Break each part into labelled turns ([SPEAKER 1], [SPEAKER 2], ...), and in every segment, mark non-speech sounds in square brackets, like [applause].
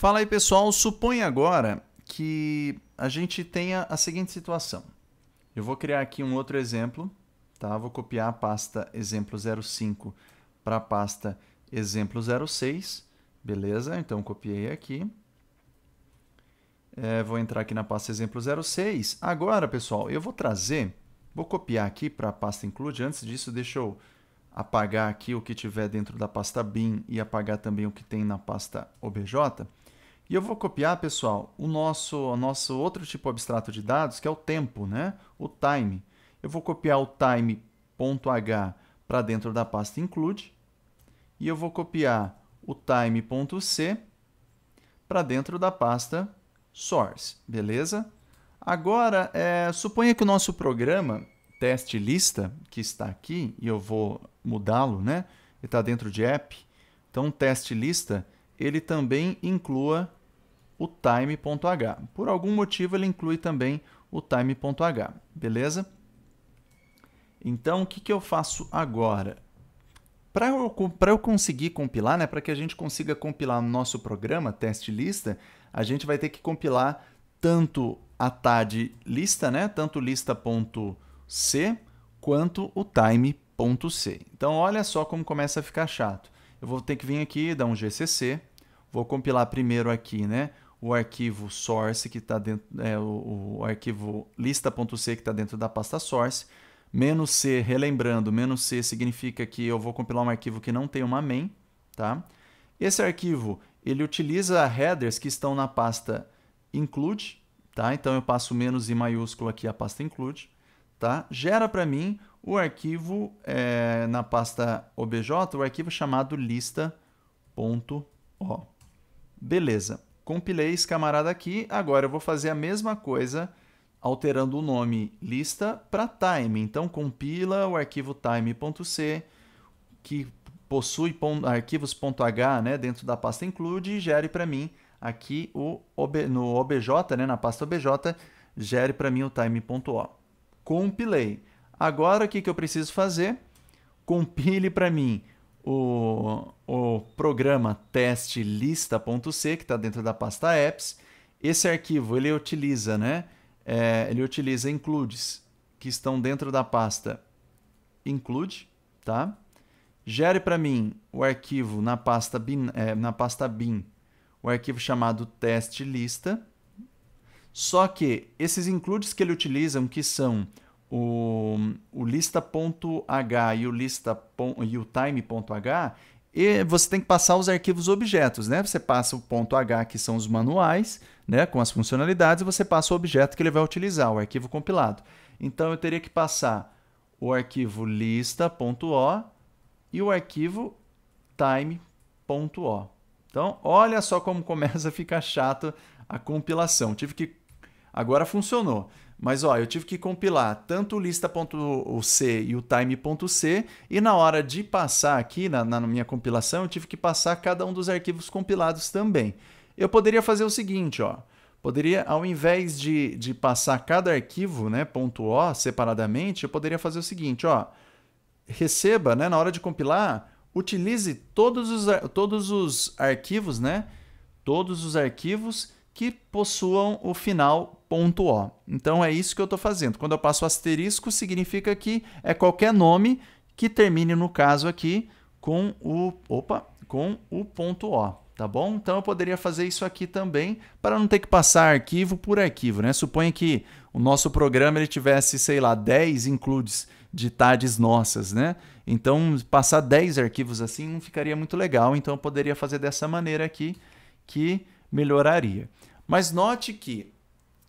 [SPEAKER 1] Fala aí, pessoal. Suponha agora que a gente tenha a seguinte situação. Eu vou criar aqui um outro exemplo, tá? Vou copiar a pasta exemplo 05 para a pasta exemplo 06, beleza? Então, copiei aqui. É, vou entrar aqui na pasta exemplo 06. Agora, pessoal, eu vou trazer, vou copiar aqui para a pasta include. Antes disso, deixa eu apagar aqui o que tiver dentro da pasta bin e apagar também o que tem na pasta obj e eu vou copiar, pessoal, o nosso, o nosso outro tipo abstrato de dados, que é o tempo, né? o time. Eu vou copiar o time.h para dentro da pasta include e eu vou copiar o time.c para dentro da pasta source, beleza? Agora, é, suponha que o nosso programa teste lista, que está aqui, e eu vou mudá-lo, né? Ele está dentro de app. Então, teste lista, ele também inclua o time.h. Por algum motivo, ele inclui também o time.h, beleza? Então, o que, que eu faço agora? Para eu, eu conseguir compilar, né, para que a gente consiga compilar no nosso programa, teste lista, a gente vai ter que compilar tanto a TAD lista, né, tanto lista.c, quanto o time.c. Então, olha só como começa a ficar chato. Eu vou ter que vir aqui, dar um GCC, vou compilar primeiro aqui né, o arquivo source que está dentro, é, o, o arquivo lista.c que está dentro da pasta source, menos "-c", relembrando, menos "-c", significa que eu vou compilar um arquivo que não tem uma main, tá? Esse arquivo, ele utiliza headers que estão na pasta include, tá? Então eu passo menos e maiúsculo aqui a pasta include, tá? Gera para mim o arquivo é, na pasta obj, o arquivo chamado lista.o. Beleza compilei esse camarada aqui, agora eu vou fazer a mesma coisa alterando o nome lista para time. Então compila o arquivo time.c que possui arquivos.h né, dentro da pasta include e gere para mim aqui o OB, no obj, né, na pasta obj, gere para mim o time.o. Compilei. Agora o que, que eu preciso fazer? Compile para mim o, o programa testlista.c, que está dentro da pasta apps. Esse arquivo ele utiliza, né? É, ele utiliza includes que estão dentro da pasta include, tá? Gere para mim o arquivo na pasta bin, é, na pasta bin, o arquivo chamado testlista. Só que esses includes que ele utiliza, que são o, o lista.h e o lista o time.h, e você tem que passar os arquivos objetos, né? Você passa o ponto .h, que são os manuais, né, com as funcionalidades, e você passa o objeto que ele vai utilizar, o arquivo compilado. Então eu teria que passar o arquivo lista.o e o arquivo time.o. Então, olha só como começa a ficar chato a compilação. Tive que agora funcionou. Mas ó, eu tive que compilar tanto o lista.c e o time.c, e na hora de passar aqui na, na minha compilação, eu tive que passar cada um dos arquivos compilados também. Eu poderia fazer o seguinte, ó. Poderia, ao invés de, de passar cada arquivo, né, ponto .o separadamente, eu poderia fazer o seguinte, ó. Receba, né, na hora de compilar, utilize todos os, todos os arquivos, né? Todos os arquivos que possuam o final .o. Então é isso que eu estou fazendo. Quando eu passo asterisco, significa que é qualquer nome que termine, no caso aqui, com o, opa, com o .o, tá bom? Então eu poderia fazer isso aqui também para não ter que passar arquivo por arquivo, né? Suponha que o nosso programa ele tivesse, sei lá, 10 includes de TADs nossas, né? Então passar 10 arquivos assim não ficaria muito legal, então eu poderia fazer dessa maneira aqui que melhoraria. Mas note que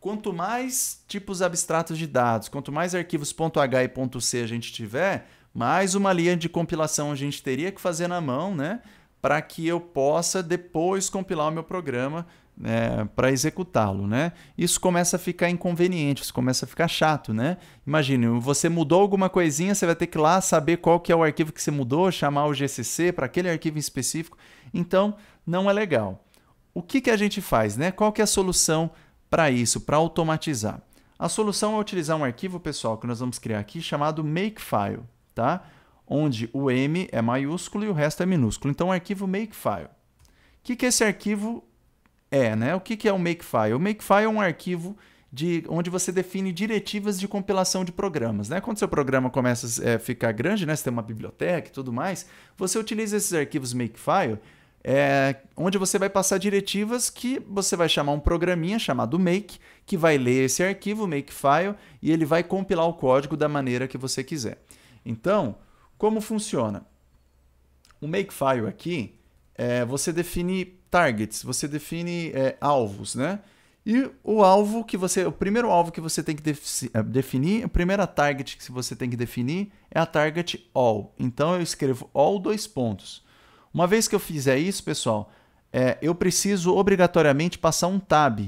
[SPEAKER 1] quanto mais tipos abstratos de dados, quanto mais arquivos .h e .c a gente tiver, mais uma linha de compilação a gente teria que fazer na mão, né? Para que eu possa depois compilar o meu programa né, para executá-lo, né? Isso começa a ficar inconveniente, isso começa a ficar chato, né? Imagine, você mudou alguma coisinha, você vai ter que ir lá saber qual que é o arquivo que você mudou, chamar o GCC para aquele arquivo específico. Então, não é legal o que, que a gente faz, né? Qual que é a solução para isso, para automatizar? A solução é utilizar um arquivo, pessoal, que nós vamos criar aqui chamado makefile, tá? Onde o M é maiúsculo e o resto é minúsculo. Então, o arquivo makefile. O que, que esse arquivo é, né? O que, que é o makefile? O makefile é um arquivo de, onde você define diretivas de compilação de programas. Né? Quando seu programa começa a é, ficar grande, né? você tem uma biblioteca e tudo mais, você utiliza esses arquivos makefile é, onde você vai passar diretivas que você vai chamar um programinha chamado make, que vai ler esse arquivo, makefile, e ele vai compilar o código da maneira que você quiser. Então, como funciona? O makefile aqui, é, você define targets, você define é, alvos, né? E o alvo que você, o primeiro alvo que você tem que é, definir, a primeira target que você tem que definir é a target all. Então eu escrevo all dois pontos. Uma vez que eu fizer isso, pessoal, é, eu preciso obrigatoriamente passar um tab.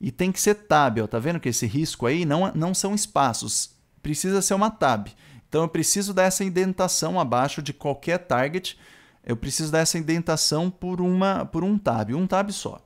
[SPEAKER 1] E tem que ser tab, ó. tá vendo que esse risco aí não, não são espaços, precisa ser uma tab. Então eu preciso dar essa indentação abaixo de qualquer target, eu preciso dar essa indentação por, uma, por um tab, um tab só.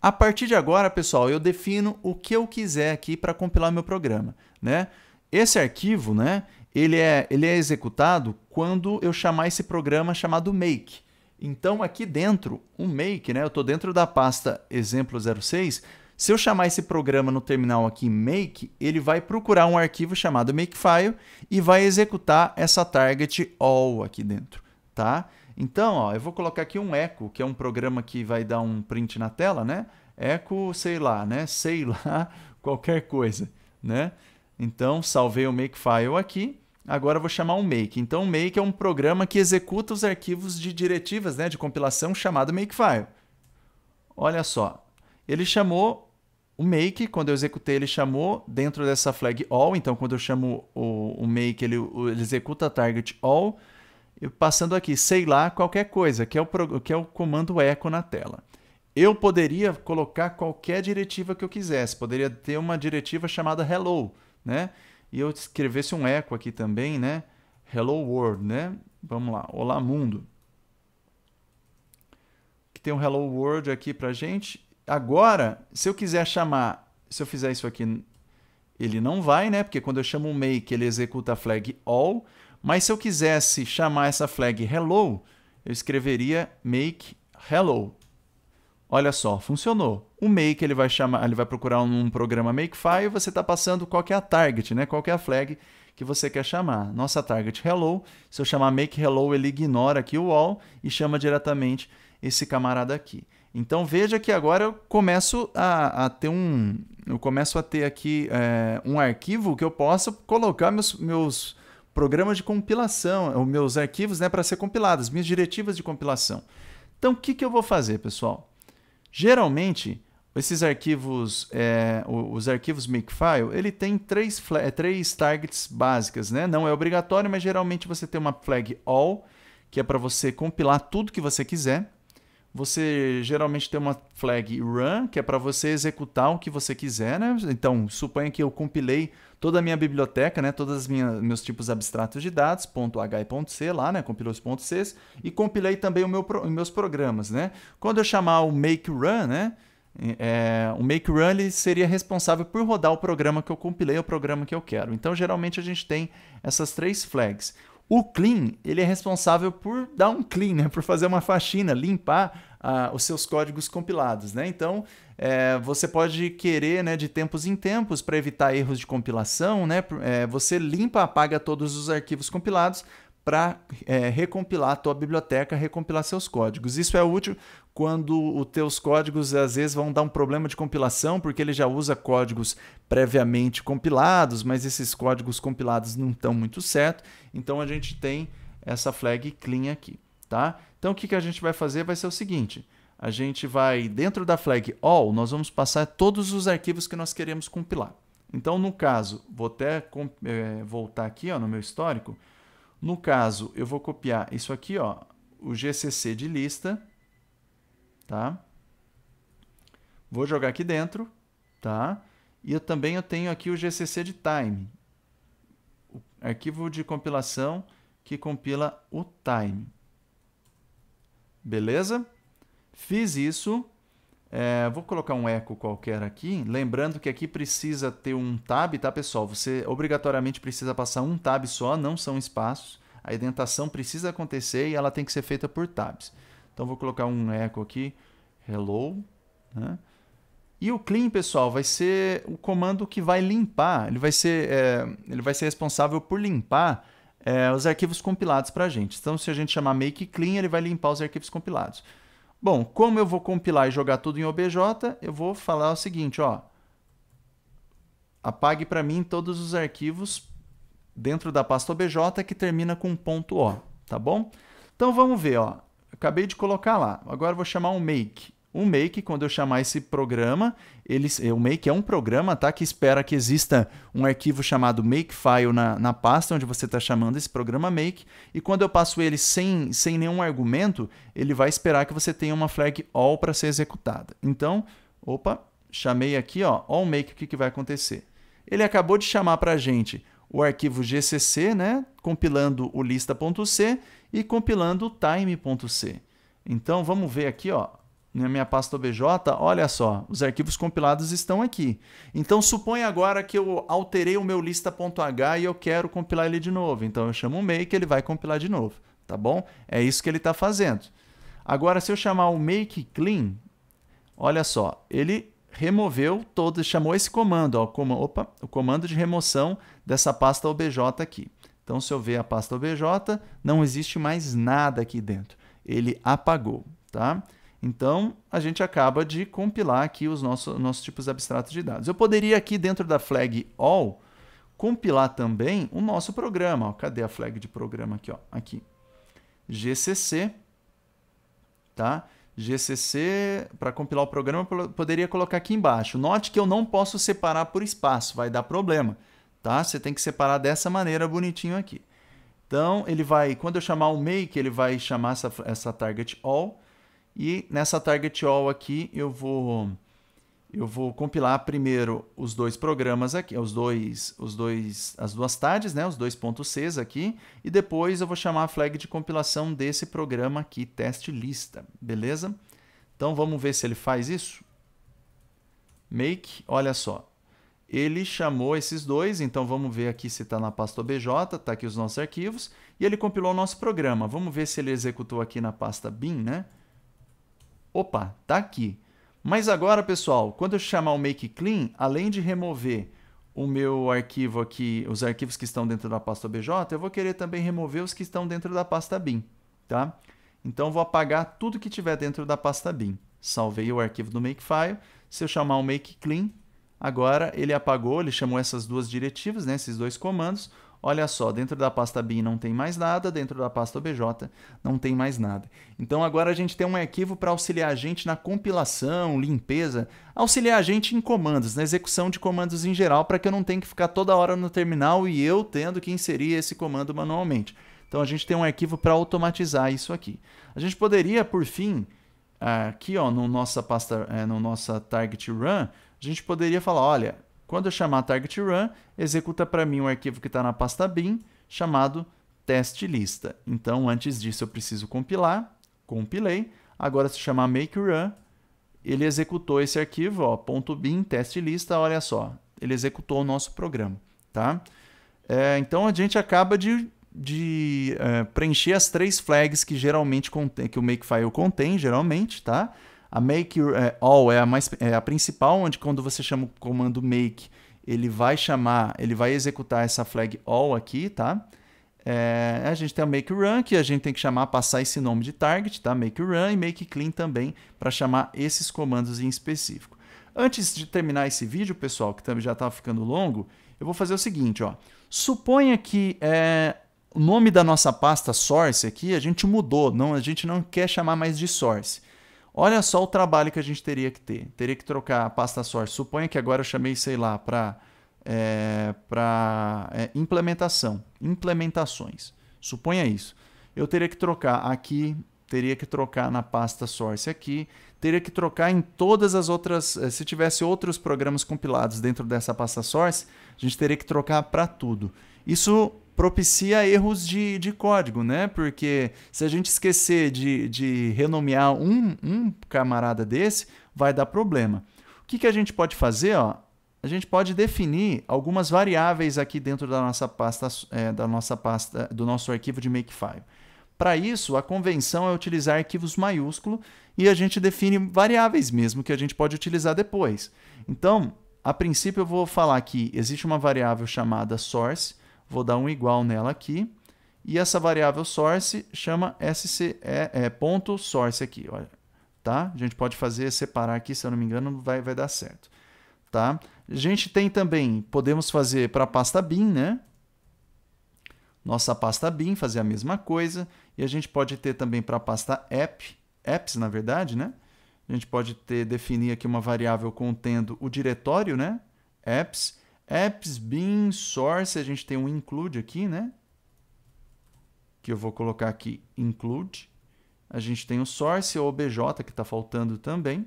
[SPEAKER 1] A partir de agora, pessoal, eu defino o que eu quiser aqui para compilar meu programa. Né? Esse arquivo né, ele é, ele é executado quando eu chamar esse programa chamado make. Então, aqui dentro, o make, né? Eu estou dentro da pasta exemplo 06. Se eu chamar esse programa no terminal aqui make, ele vai procurar um arquivo chamado makefile e vai executar essa target all aqui dentro, tá? Então, ó, eu vou colocar aqui um echo, que é um programa que vai dar um print na tela, né? Echo, sei lá, né? Sei lá, [laughs] qualquer coisa, né? Então, salvei o makefile aqui agora eu vou chamar um make. Então, o make é um programa que executa os arquivos de diretivas né, de compilação chamado makefile. Olha só, ele chamou o make, quando eu executei, ele chamou dentro dessa flag all. Então, quando eu chamo o, o make, ele, ele executa a target all. passando aqui, sei lá, qualquer coisa, que é, o, que é o comando echo na tela. Eu poderia colocar qualquer diretiva que eu quisesse. Poderia ter uma diretiva chamada hello, né? e eu escrevesse um eco aqui também, né? Hello World, né? Vamos lá, Olá Mundo. Que tem um Hello World aqui pra gente. Agora, se eu quiser chamar, se eu fizer isso aqui, ele não vai, né? Porque quando eu chamo o make, ele executa a flag all. Mas se eu quisesse chamar essa flag hello, eu escreveria make hello. Olha só, funcionou. O make ele vai chamar, ele vai procurar um, programa Makefile e você está passando qual é a target, né? Qual é a flag que você quer chamar. Nossa target hello. Se eu chamar make hello, ele ignora aqui o all e chama diretamente esse camarada aqui. Então veja que agora eu começo a, a ter um, eu começo a ter aqui é, um arquivo que eu possa colocar meus, meus programas de compilação, os meus arquivos, né, para ser compilados, minhas diretivas de compilação. Então o que, que eu vou fazer, pessoal? Geralmente, esses arquivos, é, os arquivos makefile, ele tem três, é, três targets básicas, né? Não é obrigatório, mas geralmente você tem uma flag all, que é para você compilar tudo que você quiser você geralmente tem uma flag run, que é para você executar o que você quiser, né? Então, suponha que eu compilei toda a minha biblioteca, né? Todos os meus tipos abstratos de dados, .h e .c lá, né? Compilou os pontos .cs e compilei também os meu, meus programas, né? Quando eu chamar o make run, né? É, o make run ele seria responsável por rodar o programa que eu compilei, o programa que eu quero. Então, geralmente a gente tem essas três flags. O clean, ele é responsável por dar um clean, né? por fazer uma faxina, limpar ah, os seus códigos compilados. Né? Então, é, você pode querer, né, de tempos em tempos, para evitar erros de compilação, né, é, você limpa, apaga todos os arquivos compilados para é, recompilar a tua biblioteca, recompilar seus códigos. Isso é útil quando os teus códigos às vezes vão dar um problema de compilação, porque ele já usa códigos previamente compilados, mas esses códigos compilados não estão muito certo. Então a gente tem essa flag clean aqui, tá? Então o que, que a gente vai fazer vai ser o seguinte, a gente vai dentro da flag all, nós vamos passar todos os arquivos que nós queremos compilar. Então no caso, vou até é, voltar aqui ó, no meu histórico, no caso, eu vou copiar isso aqui, ó, o GCC de lista, tá? Vou jogar aqui dentro, tá? E eu também eu tenho aqui o GCC de time, o arquivo de compilação que compila o time. Beleza? Fiz isso, é, vou colocar um eco qualquer aqui. Lembrando que aqui precisa ter um tab, tá, pessoal? Você obrigatoriamente precisa passar um tab só, não são espaços. A indentação precisa acontecer e ela tem que ser feita por tabs. Então, vou colocar um eco aqui. Hello. Né? E o clean, pessoal, vai ser o comando que vai limpar. Ele vai ser, é, ele vai ser responsável por limpar é, os arquivos compilados para a gente. Então, se a gente chamar make clean, ele vai limpar os arquivos compilados. Bom, como eu vou compilar e jogar tudo em OBJ, eu vou falar o seguinte, ó. Apague para mim todos os arquivos dentro da pasta OBJ que termina com .o, tá bom? Então vamos ver, ó. Acabei de colocar lá. Agora vou chamar um make. O Make, quando eu chamar esse programa, ele, é, o Make é um programa tá, que espera que exista um arquivo chamado Makefile na, na pasta onde você está chamando esse programa Make, e quando eu passo ele sem, sem nenhum argumento, ele vai esperar que você tenha uma flag all para ser executada. Então, opa, chamei aqui, ó, all make, o que, que vai acontecer? Ele acabou de chamar para a gente o arquivo gcc, né, compilando o lista.c e compilando o time.c. Então, vamos ver aqui, ó, na minha pasta OBJ, olha só, os arquivos compilados estão aqui. Então suponha agora que eu alterei o meu lista.h e eu quero compilar ele de novo. Então eu chamo o make, ele vai compilar de novo, tá bom? É isso que ele está fazendo. Agora se eu chamar o make clean, olha só, ele removeu todo, chamou esse comando, ó, como, opa, o comando de remoção dessa pasta OBJ aqui. Então se eu ver a pasta OBJ, não existe mais nada aqui dentro. Ele apagou, tá? Então, a gente acaba de compilar aqui os nossos, nossos tipos abstratos de dados. Eu poderia aqui dentro da flag all compilar também o nosso programa. Ó, cadê a flag de programa aqui? Ó, aqui. GCC, tá? GCC, para compilar o programa, poderia colocar aqui embaixo. Note que eu não posso separar por espaço, vai dar problema, tá? Você tem que separar dessa maneira bonitinho aqui. Então, ele vai, quando eu chamar o make, ele vai chamar essa, essa target all, e nessa target all aqui eu vou eu vou compilar primeiro os dois programas aqui, os dois, os dois, as duas tags, né, os dois pontos Cs aqui, e depois eu vou chamar a flag de compilação desse programa aqui, teste lista, beleza? Então vamos ver se ele faz isso. Make, olha só, ele chamou esses dois, então vamos ver aqui se está na pasta OBJ, está aqui os nossos arquivos, e ele compilou o nosso programa. Vamos ver se ele executou aqui na pasta bin, né? Opa, tá aqui. Mas agora, pessoal, quando eu chamar o Make Clean, além de remover o meu arquivo aqui, os arquivos que estão dentro da pasta BJ, eu vou querer também remover os que estão dentro da pasta BIM, tá? Então, vou apagar tudo que tiver dentro da pasta BIM. Salvei o arquivo do Makefile. Se eu chamar o Make Clean, agora ele apagou, ele chamou essas duas diretivas, né, esses dois comandos. Olha só, dentro da pasta bin não tem mais nada, dentro da pasta OBJ não tem mais nada. Então agora a gente tem um arquivo para auxiliar a gente na compilação, limpeza, auxiliar a gente em comandos, na execução de comandos em geral, para que eu não tenha que ficar toda hora no terminal e eu tendo que inserir esse comando manualmente. Então a gente tem um arquivo para automatizar isso aqui. A gente poderia, por fim, aqui ó, no nossa pasta, eh, no nossa target run, a gente poderia falar, olha, quando eu chamar target run, executa para mim um arquivo que está na pasta bin chamado teste lista. Então, antes disso, eu preciso compilar. Compilei. Agora, se chamar make run, ele executou esse arquivo, ó, ponto .bin teste lista. Olha só, ele executou o nosso programa, tá? É, então, a gente acaba de de é, preencher as três flags que geralmente contém, que o makefile contém, geralmente, tá? A make é, all é a, mais, é a principal, onde quando você chama o comando make, ele vai chamar, ele vai executar essa flag all aqui, tá? É, a gente tem a make run, que a gente tem que chamar, passar esse nome de target, tá? Make run e make clean também, para chamar esses comandos em específico. Antes de terminar esse vídeo, pessoal, que também já estava tá ficando longo, eu vou fazer o seguinte, ó. Suponha que é, o nome da nossa pasta source aqui a gente mudou, não, a gente não quer chamar mais de source. Olha só o trabalho que a gente teria que ter. Teria que trocar a pasta source. Suponha que agora eu chamei, sei lá, para é, é, implementação. Implementações. Suponha isso. Eu teria que trocar aqui, teria que trocar na pasta source aqui, teria que trocar em todas as outras. É, se tivesse outros programas compilados dentro dessa pasta source, a gente teria que trocar para tudo. Isso propicia erros de, de código, né? Porque se a gente esquecer de, de renomear um, um camarada desse, vai dar problema. O que, que a gente pode fazer? Ó? A gente pode definir algumas variáveis aqui dentro da nossa pasta, é, da nossa pasta do nosso arquivo de Makefile. Para isso, a convenção é utilizar arquivos maiúsculo e a gente define variáveis mesmo que a gente pode utilizar depois. Então, a princípio eu vou falar que existe uma variável chamada source Vou dar um igual nela aqui. E essa variável source chama sc, é, é, ponto source aqui. Olha, tá? A gente pode fazer separar aqui, se eu não me engano, vai, vai dar certo. Tá? A gente tem também, podemos fazer para a pasta bin, né? Nossa pasta bin, fazer a mesma coisa. E a gente pode ter também para a pasta app, apps, na verdade, né? A gente pode ter, definir aqui uma variável contendo o diretório, né? Apps Apps, bin, source, a gente tem um include aqui, né? Que eu vou colocar aqui include. A gente tem o source o OBJ que está faltando também.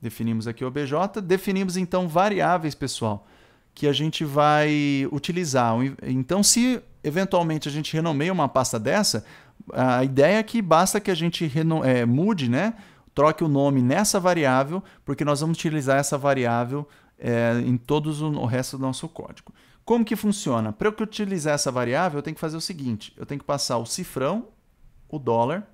[SPEAKER 1] Definimos aqui o OBJ. Definimos então variáveis, pessoal, que a gente vai utilizar. Então, se eventualmente a gente renomeia uma pasta dessa, a ideia é que basta que a gente é, mude, né? troque o nome nessa variável, porque nós vamos utilizar essa variável é, em todo o, o resto do nosso código. Como que funciona? Para eu utilizar essa variável, eu tenho que fazer o seguinte: eu tenho que passar o cifrão, o dólar,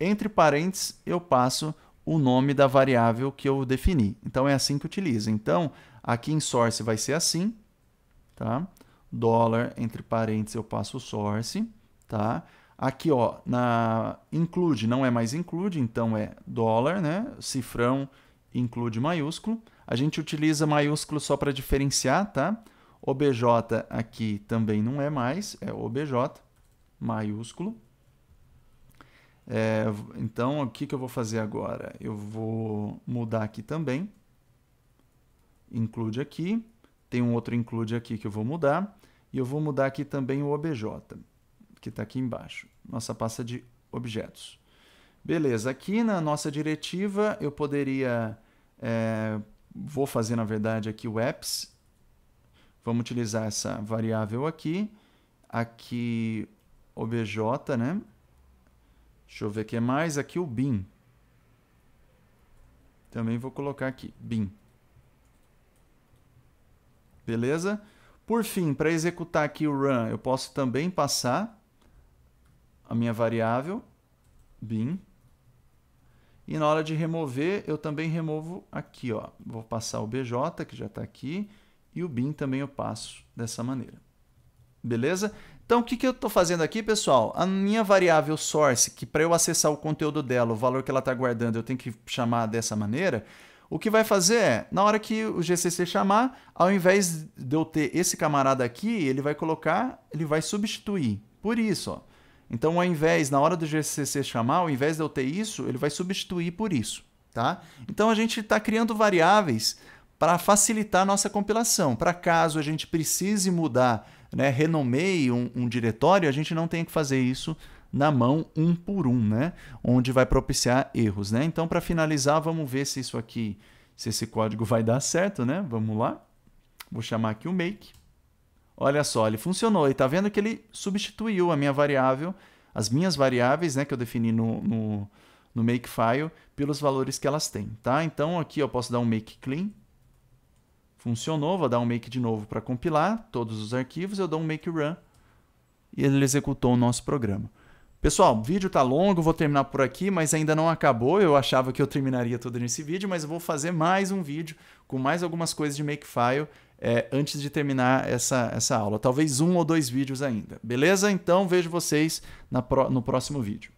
[SPEAKER 1] entre parênteses eu passo o nome da variável que eu defini. Então é assim que utiliza. Então aqui em source vai ser assim, tá? Dólar entre parênteses eu passo o source, tá? Aqui ó, na include não é mais include, então é dólar, né? Cifrão include maiúsculo. A gente utiliza maiúsculo só para diferenciar, tá? OBJ aqui também não é mais, é OBJ maiúsculo. É, então, o que, que eu vou fazer agora? Eu vou mudar aqui também. Include aqui. Tem um outro include aqui que eu vou mudar. E eu vou mudar aqui também o OBJ, que está aqui embaixo. Nossa pasta de objetos. Beleza, aqui na nossa diretiva eu poderia é, vou fazer, na verdade, aqui o apps. Vamos utilizar essa variável aqui. Aqui obj, né? Deixa eu ver o que mais. Aqui o bin. Também vou colocar aqui, bin. Beleza? Por fim, para executar aqui o run, eu posso também passar a minha variável bin e na hora de remover, eu também removo aqui. Ó. Vou passar o BJ, que já está aqui, e o BIM também eu passo dessa maneira. Beleza? Então, o que, que eu estou fazendo aqui, pessoal? A minha variável source, que para eu acessar o conteúdo dela, o valor que ela está guardando, eu tenho que chamar dessa maneira. O que vai fazer é, na hora que o GCC chamar, ao invés de eu ter esse camarada aqui, ele vai colocar, ele vai substituir. Por isso, ó. Então, ao invés, na hora do GCC chamar, ao invés de eu ter isso, ele vai substituir por isso. Tá? Então, a gente está criando variáveis para facilitar a nossa compilação. Para caso a gente precise mudar, né, renomeie um, um, diretório, a gente não tem que fazer isso na mão um por um, né? onde vai propiciar erros. Né? Então, para finalizar, vamos ver se isso aqui, se esse código vai dar certo. Né? Vamos lá. Vou chamar aqui o make. Olha só, ele funcionou. E está vendo que ele substituiu a minha variável, as minhas variáveis né, que eu defini no, no, no makefile, pelos valores que elas têm. Tá? Então aqui eu posso dar um make clean. Funcionou, vou dar um make de novo para compilar todos os arquivos, eu dou um make run e ele executou o nosso programa. Pessoal, o vídeo está longo, vou terminar por aqui, mas ainda não acabou. Eu achava que eu terminaria tudo nesse vídeo, mas eu vou fazer mais um vídeo com mais algumas coisas de Makefile é, antes de terminar essa, essa aula. Talvez um ou dois vídeos ainda. Beleza? Então vejo vocês na pro, no próximo vídeo.